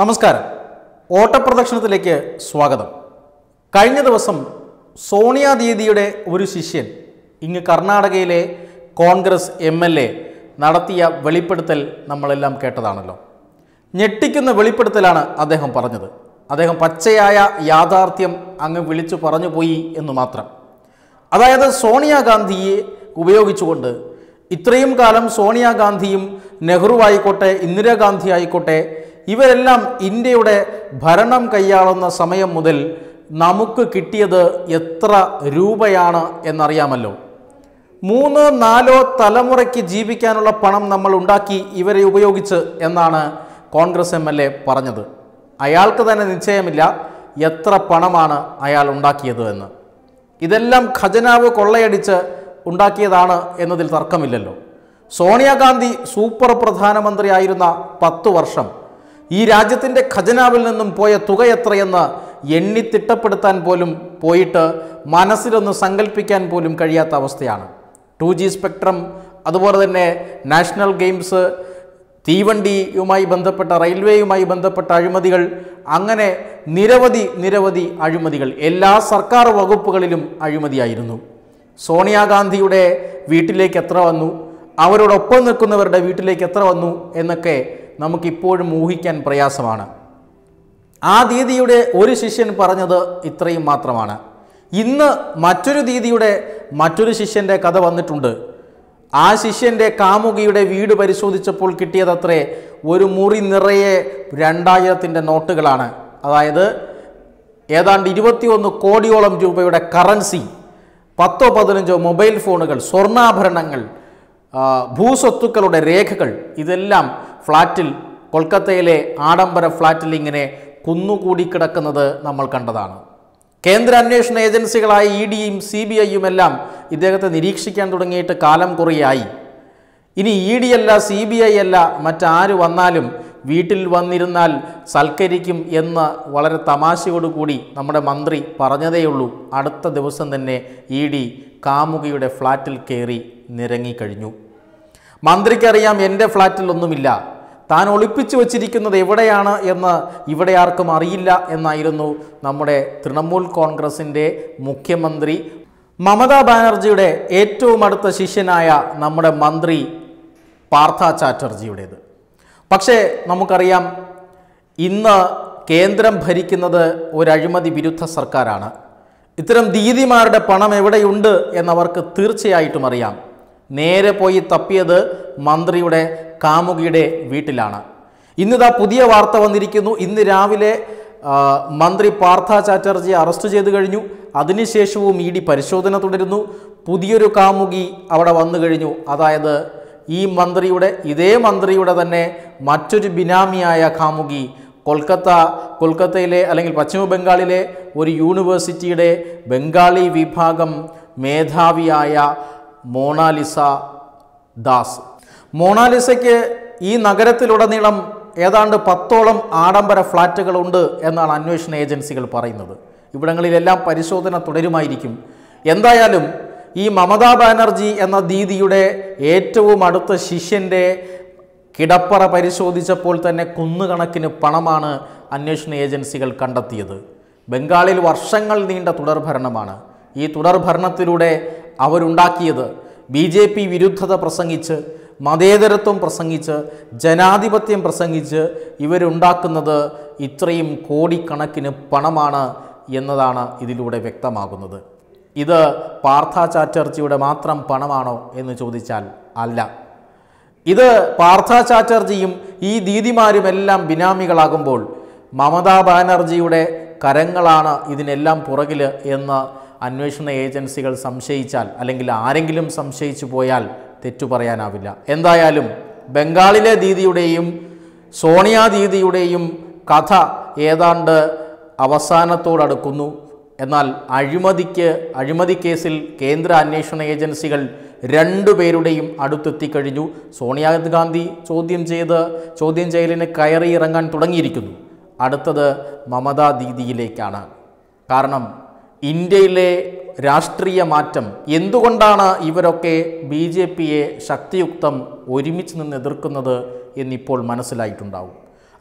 നമസ്കാരം ഓട്ടപ്രദക്ഷിണത്തിലേക്ക് സ്വാഗതം കഴിഞ്ഞ ദിവസം സോണിയ ദീദിയുടെ ഒരു ശിഷ്യൻ ഇങ്ങ് കർണാടകയിലെ കോൺഗ്രസ് എം എൽ എ നടത്തിയ വെളിപ്പെടുത്തൽ നമ്മളെല്ലാം കേട്ടതാണല്ലോ ഞെട്ടിക്കുന്ന വെളിപ്പെടുത്തലാണ് അദ്ദേഹം പറഞ്ഞത് അദ്ദേഹം പച്ചയായ യാഥാർത്ഥ്യം അങ്ങ് വിളിച്ചു പറഞ്ഞു പോയി എന്ന് മാത്രം അതായത് സോണിയാഗാന്ധിയെ ഉപയോഗിച്ചുകൊണ്ട് ഇത്രയും കാലം സോണിയാഗാന്ധിയും നെഹ്റു ആയിക്കോട്ടെ ഇന്ദിരാഗാന്ധി ആയിക്കോട്ടെ ഇവരെല്ലാം ഇന്ത്യയുടെ ഭരണം കൈയാളുന്ന സമയം മുതൽ നമുക്ക് കിട്ടിയത് എത്ര രൂപയാണ് എന്നറിയാമല്ലോ മൂന്ന് നാലോ തലമുറയ്ക്ക് ജീവിക്കാനുള്ള പണം നമ്മൾ ഉണ്ടാക്കി ഇവരെ ഉപയോഗിച്ച് എന്നാണ് കോൺഗ്രസ് എം എൽ എ പറഞ്ഞത് അയാൾക്ക് തന്നെ നിശ്ചയമില്ല എത്ര പണമാണ് അയാൾ ഉണ്ടാക്കിയത് എന്ന് ഇതെല്ലാം ഖജനാവ് കൊള്ളയടിച്ച് ഉണ്ടാക്കിയതാണ് എന്നതിൽ തർക്കമില്ലല്ലോ സോണിയാഗാന്ധി സൂപ്പർ പ്രധാനമന്ത്രിയായിരുന്ന പത്ത് വർഷം ഈ രാജ്യത്തിൻ്റെ ഖജനാവിൽ നിന്നും പോയ തുക എത്രയെന്ന് എണ്ണി തിട്ടപ്പെടുത്താൻ പോലും പോയിട്ട് മനസ്സിലൊന്ന് സങ്കല്പിക്കാൻ പോലും കഴിയാത്ത അവസ്ഥയാണ് ടു ജി സ്പെക്ട്രം അതുപോലെ തന്നെ നാഷണൽ ഗെയിംസ് തീവണ്ടിയുമായി ബന്ധപ്പെട്ട റെയിൽവേയുമായി ബന്ധപ്പെട്ട അഴിമതികൾ അങ്ങനെ നിരവധി നിരവധി അഴിമതികൾ എല്ലാ സർക്കാർ വകുപ്പുകളിലും അഴിമതിയായിരുന്നു സോണിയാഗാന്ധിയുടെ വീട്ടിലേക്ക് എത്ര വന്നു അവരോടൊപ്പം നിൽക്കുന്നവരുടെ വീട്ടിലേക്ക് എത്ര വന്നു എന്നൊക്കെ നമുക്കിപ്പോഴും ഊഹിക്കാൻ പ്രയാസമാണ് ആ ദീദിയുടെ ഒരു ശിഷ്യൻ പറഞ്ഞത് ഇത്രയും മാത്രമാണ് ഇന്ന് മറ്റൊരു ദീദിയുടെ മറ്റൊരു ശിഷ്യൻ്റെ കഥ വന്നിട്ടുണ്ട് ആ ശിഷ്യൻ്റെ കാമുകിയുടെ വീട് പരിശോധിച്ചപ്പോൾ കിട്ടിയതത്രേ ഒരു മുറി നിറയെ രണ്ടായിരത്തിൻ്റെ നോട്ടുകളാണ് അതായത് ഏതാണ്ട് ഇരുപത്തിയൊന്ന് കോടിയോളം രൂപയുടെ കറൻസി പത്തോ പതിനഞ്ചോ മൊബൈൽ ഫോണുകൾ സ്വർണ്ണാഭരണങ്ങൾ ഭൂസ്വത്തുക്കളുടെ രേഖകൾ ഇതെല്ലാം ഫ്ലാറ്റിൽ കൊൽക്കത്തയിലെ ആഡംബര ഫ്ലാറ്റിൽ ഇങ്ങനെ കുന്നുകൂടി കിടക്കുന്നത് നമ്മൾ കണ്ടതാണ് കേന്ദ്ര അന്വേഷണ ഏജൻസികളായ ഇ ഡിയും സി ബി ഐയും എല്ലാം ഇദ്ദേഹത്തെ നിരീക്ഷിക്കാൻ തുടങ്ങിയിട്ട് കാലം കുറയായി ഇനി ഇ ഡി അല്ല സി ബി ഐ അല്ല മറ്റാര് വന്നാലും വീട്ടിൽ വന്നിരുന്നാൽ സൽക്കരിക്കും എന്ന് വളരെ തമാശയോടുകൂടി നമ്മുടെ മന്ത്രി പറഞ്ഞതേയുള്ളൂ അടുത്ത ദിവസം തന്നെ ഇ ഡി കാമുകിയുടെ ഫ്ലാറ്റിൽ കയറി നിരങ്ങിക്കഴിഞ്ഞു മന്ത്രിക്കറിയാം എൻ്റെ ഫ്ലാറ്റിലൊന്നുമില്ല താൻ ഒളിപ്പിച്ചു വച്ചിരിക്കുന്നത് എവിടെയാണ് എന്ന് ഇവിടെ ആർക്കും അറിയില്ല എന്നായിരുന്നു നമ്മുടെ തൃണമൂൽ കോൺഗ്രസിൻ്റെ മുഖ്യമന്ത്രി മമതാ ബാനർജിയുടെ ഏറ്റവും അടുത്ത ശിഷ്യനായ നമ്മുടെ മന്ത്രി പാർത്ഥ ചാറ്റർജിയുടേത് പക്ഷേ നമുക്കറിയാം ഇന്ന് കേന്ദ്രം ഭരിക്കുന്നത് ഒരു അഴിമതി വിരുദ്ധ സർക്കാരാണ് ഇത്തരം ദീദിമാരുടെ പണം എവിടെയുണ്ട് എന്നവർക്ക് തീർച്ചയായിട്ടും അറിയാം നേരെ പോയി തപ്പിയത് മന്ത്രിയുടെ കാമുകിയുടെ വീട്ടിലാണ് ഇന്നിതാ പുതിയ വാർത്ത വന്നിരിക്കുന്നു ഇന്ന് രാവിലെ മന്ത്രി പാർത്ഥ ചാറ്റർജിയെ അറസ്റ്റ് ചെയ്തു കഴിഞ്ഞു അതിനുശേഷവും ഇ ഡി പരിശോധന തുടരുന്നു പുതിയൊരു കാമുകി അവിടെ വന്നു കഴിഞ്ഞു അതായത് ഈ മന്ത്രിയുടെ ഇതേ മന്ത്രിയുടെ തന്നെ മറ്റൊരു ബിനാമിയായ കാമുകി കൊൽക്കത്ത കൊൽക്കത്തയിലെ അല്ലെങ്കിൽ പശ്ചിമ ബംഗാളിലെ ഒരു യൂണിവേഴ്സിറ്റിയുടെ ബംഗാളി വിഭാഗം മേധാവിയായ മോണാലിസ ദാസ് മോണാലിസയ്ക്ക് ഈ നഗരത്തിലുടനീളം ഏതാണ്ട് പത്തോളം ആഡംബര ഫ്ലാറ്റുകളുണ്ട് എന്നാണ് അന്വേഷണ ഏജൻസികൾ പറയുന്നത് ഇവിടങ്ങളിലെല്ലാം പരിശോധന തുടരുമായിരിക്കും എന്തായാലും ഈ മമതാ ബാനർജി എന്ന ദീദിയുടെ ഏറ്റവും അടുത്ത ശിഷ്യൻ്റെ കിടപ്പറ പരിശോധിച്ചപ്പോൾ തന്നെ കുന്നുകണക്കിന് പണമാണ് അന്വേഷണ ഏജൻസികൾ കണ്ടെത്തിയത് ബംഗാളിൽ വർഷങ്ങൾ നീണ്ട തുടർഭരണമാണ് ഈ തുടർഭരണത്തിലൂടെ അവരുണ്ടാക്കിയത് ബി ജെ പി വിരുദ്ധത പ്രസംഗിച്ച് മതേതരത്വം പ്രസംഗിച്ച് ജനാധിപത്യം പ്രസംഗിച്ച് ഇവരുണ്ടാക്കുന്നത് ഇത്രയും കോടിക്കണക്കിന് പണമാണ് എന്നതാണ് ഇതിലൂടെ വ്യക്തമാകുന്നത് ഇത് പാർത്ഥ ചാറ്റർജിയുടെ മാത്രം പണമാണോ എന്ന് ചോദിച്ചാൽ അല്ല ഇത് പാർത്ഥ ചാറ്റർജിയും ഈ ദീദിമാരുമെല്ലാം ബിനാമികളാകുമ്പോൾ മമതാ ബാനർജിയുടെ കരങ്ങളാണ് ഇതിനെല്ലാം പുറകിൽ എന്ന് അന്വേഷണ ഏജൻസികൾ സംശയിച്ചാൽ അല്ലെങ്കിൽ ആരെങ്കിലും സംശയിച്ചു പോയാൽ തെറ്റു പറയാനാവില്ല എന്തായാലും ബംഗാളിലെ ദീദിയുടെയും സോണിയ ദീദിയുടെയും കഥ ഏതാണ്ട് അവസാനത്തോടടുക്കുന്നു എന്നാൽ അഴിമതിക്ക് അഴിമതി കേസിൽ കേന്ദ്ര അന്വേഷണ ഏജൻസികൾ രണ്ടു പേരുടെയും അടുത്തെത്തിക്കഴിഞ്ഞു സോണിയാഗാന്ധി ചോദ്യം ചെയ്ത് ചോദ്യം ചെയ്യലിന് കയറി ഇറങ്ങാൻ തുടങ്ങിയിരിക്കുന്നു അടുത്തത് മമതാ ദീദിയിലേക്കാണ് കാരണം ഇന്ത്യയിലെ രാഷ്ട്രീയ മാറ്റം എന്തുകൊണ്ടാണ് ഇവരൊക്കെ ബി ജെ പിയെ ശക്തിയുക്തം ഒരുമിച്ച് നിന്ന് എതിർക്കുന്നത് എന്നിപ്പോൾ മനസ്സിലായിട്ടുണ്ടാവും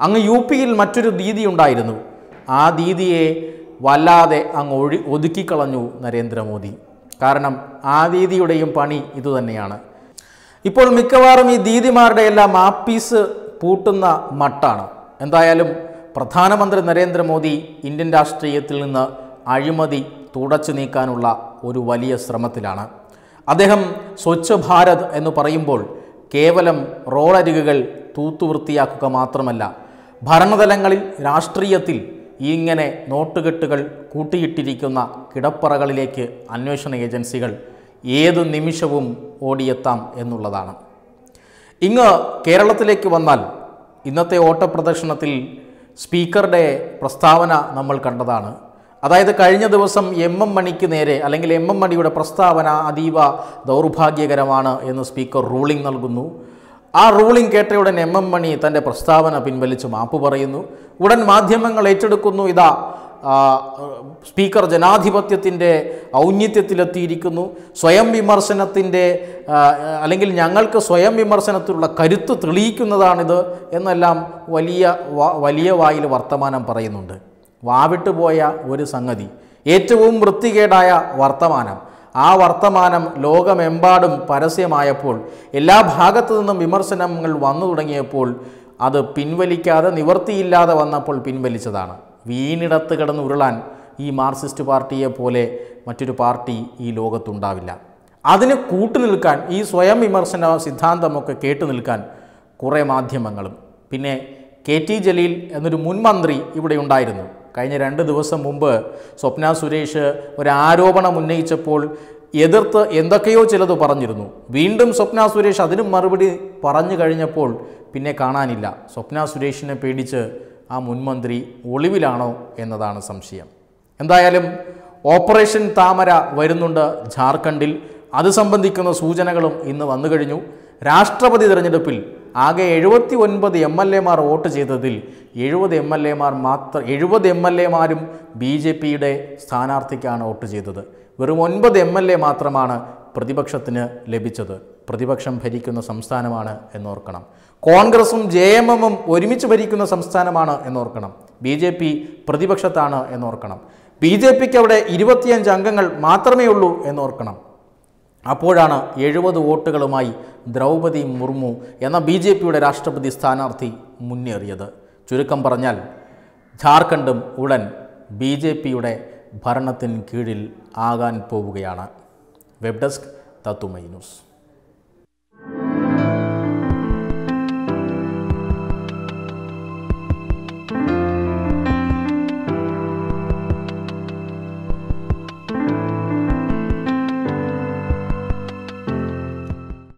അങ്ങ് യു പിയിൽ മറ്റൊരു ദീതി ഉണ്ടായിരുന്നു ആ ദീതിയെ വല്ലാതെ അങ്ങ് ഒഴി ഒതുക്കിക്കളഞ്ഞു നരേന്ദ്രമോദി കാരണം ആ ദീതിയുടെയും പണി ഇതുതന്നെയാണ് ഇപ്പോൾ മിക്കവാറും ഈ ദീദിമാരുടെ എല്ലാം മാപ്പീസ് പൂട്ടുന്ന മട്ടാണ് എന്തായാലും പ്രധാനമന്ത്രി നരേന്ദ്രമോദി ഇന്ത്യൻ രാഷ്ട്രീയത്തിൽ നിന്ന് അഴിമതി തുടച്ചു നീക്കാനുള്ള ഒരു വലിയ ശ്രമത്തിലാണ് അദ്ദേഹം സ്വച്ഛ് ഭാരത് എന്ന് പറയുമ്പോൾ കേവലം റോഡരികുകൾ തൂത്തുവൃത്തിയാക്കുക മാത്രമല്ല ഭരണതലങ്ങളിൽ രാഷ്ട്രീയത്തിൽ ഇങ്ങനെ നോട്ടുകെട്ടുകൾ കൂട്ടിയിട്ടിരിക്കുന്ന കിടപ്പറകളിലേക്ക് അന്വേഷണ ഏജൻസികൾ ഏതു നിമിഷവും ഓടിയെത്താം എന്നുള്ളതാണ് ഇങ്ങ് കേരളത്തിലേക്ക് വന്നാൽ ഇന്നത്തെ ഓട്ടപ്രദർശനത്തിൽ സ്പീക്കറുടെ പ്രസ്താവന നമ്മൾ കണ്ടതാണ് അതായത് കഴിഞ്ഞ ദിവസം എം എം മണിക്ക് നേരെ അല്ലെങ്കിൽ എം എം മണിയുടെ പ്രസ്താവന അതീവ ദൗർഭാഗ്യകരമാണ് എന്ന് സ്പീക്കർ റൂളിംഗ് നൽകുന്നു ആ റൂളിംഗ് ഉടൻ എം എം മണി തൻ്റെ പ്രസ്താവന പിൻവലിച്ച് മാപ്പ് പറയുന്നു ഉടൻ മാധ്യമങ്ങൾ ഏറ്റെടുക്കുന്നു ഇതാ സ്പീക്കർ ജനാധിപത്യത്തിൻ്റെ ഔന്നിത്യത്തിലെത്തിയിരിക്കുന്നു സ്വയം വിമർശനത്തിൻ്റെ അല്ലെങ്കിൽ ഞങ്ങൾക്ക് സ്വയം വിമർശനത്തിലുള്ള കരുത്ത് തെളിയിക്കുന്നതാണിത് എന്നെല്ലാം വലിയ വലിയ വായിൽ വർത്തമാനം പറയുന്നുണ്ട് വാവിട്ടുപോയ ഒരു സംഗതി ഏറ്റവും വൃത്തികേടായ വർത്തമാനം ആ വർത്തമാനം ലോകമെമ്പാടും പരസ്യമായപ്പോൾ എല്ലാ ഭാഗത്തു നിന്നും വിമർശനങ്ങൾ വന്നു തുടങ്ങിയപ്പോൾ അത് പിൻവലിക്കാതെ നിവർത്തിയില്ലാതെ വന്നപ്പോൾ പിൻവലിച്ചതാണ് വീണിടത്ത് കിടന്ന് ഉരുളാൻ ഈ മാർക്സിസ്റ്റ് പാർട്ടിയെ പോലെ മറ്റൊരു പാർട്ടി ഈ ലോകത്തുണ്ടാവില്ല അതിന് കൂട്ടു നിൽക്കാൻ ഈ സ്വയം വിമർശന സിദ്ധാന്തമൊക്കെ കേട്ടു നിൽക്കാൻ കുറേ മാധ്യമങ്ങളും പിന്നെ കെ ടി ജലീൽ എന്നൊരു മുൻമന്ത്രി ഇവിടെ ഉണ്ടായിരുന്നു കഴിഞ്ഞ രണ്ട് ദിവസം മുമ്പ് സ്വപ്ന സുരേഷ് ഒരു ആരോപണം ഉന്നയിച്ചപ്പോൾ എതിർത്ത് എന്തൊക്കെയോ ചിലത് പറഞ്ഞിരുന്നു വീണ്ടും സ്വപ്ന സുരേഷ് അതിനും മറുപടി പറഞ്ഞു കഴിഞ്ഞപ്പോൾ പിന്നെ കാണാനില്ല സ്വപ്ന സുരേഷിനെ പേടിച്ച് ആ മുൻമന്ത്രി ഒളിവിലാണോ എന്നതാണ് സംശയം എന്തായാലും ഓപ്പറേഷൻ താമര വരുന്നുണ്ട് ജാർഖണ്ഡിൽ അത് സംബന്ധിക്കുന്ന സൂചനകളും ഇന്ന് വന്നു കഴിഞ്ഞു രാഷ്ട്രപതി തിരഞ്ഞെടുപ്പിൽ ആകെ എഴുപത്തി ഒൻപത് എം എൽ എമാർ വോട്ട് ചെയ്തതിൽ എഴുപത് എം എൽ എമാർ മാത്രം എഴുപത് എം എൽ എമാരും ബി ജെ പിയുടെ സ്ഥാനാർത്ഥിക്കാണ് വോട്ട് ചെയ്തത് വെറും ഒൻപത് എം എൽ എ മാത്രമാണ് പ്രതിപക്ഷത്തിന് ലഭിച്ചത് പ്രതിപക്ഷം ഭരിക്കുന്ന സംസ്ഥാനമാണ് എന്നോർക്കണം കോൺഗ്രസും ജെ എം എമ്മും ഒരുമിച്ച് ഭരിക്കുന്ന സംസ്ഥാനമാണ് എന്നോർക്കണം ബി ജെ പി പ്രതിപക്ഷത്താണ് എന്നോർക്കണം ബി ജെ പിക്ക് അവിടെ ഇരുപത്തിയഞ്ച് അംഗങ്ങൾ മാത്രമേ ഉള്ളൂ എന്നോർക്കണം അപ്പോഴാണ് എഴുപത് വോട്ടുകളുമായി ദ്രൗപദി മുർമു എന്ന ബി ജെ പിയുടെ രാഷ്ട്രപതി സ്ഥാനാർത്ഥി മുന്നേറിയത് ചുരുക്കം പറഞ്ഞാൽ ജാർഖണ്ഡും ഉടൻ ബി ജെ പിയുടെ ഭരണത്തിന് കീഴിൽ ആകാൻ പോവുകയാണ് വെബ് ഡെസ്ക് തത്തുമൈ ന്യൂസ്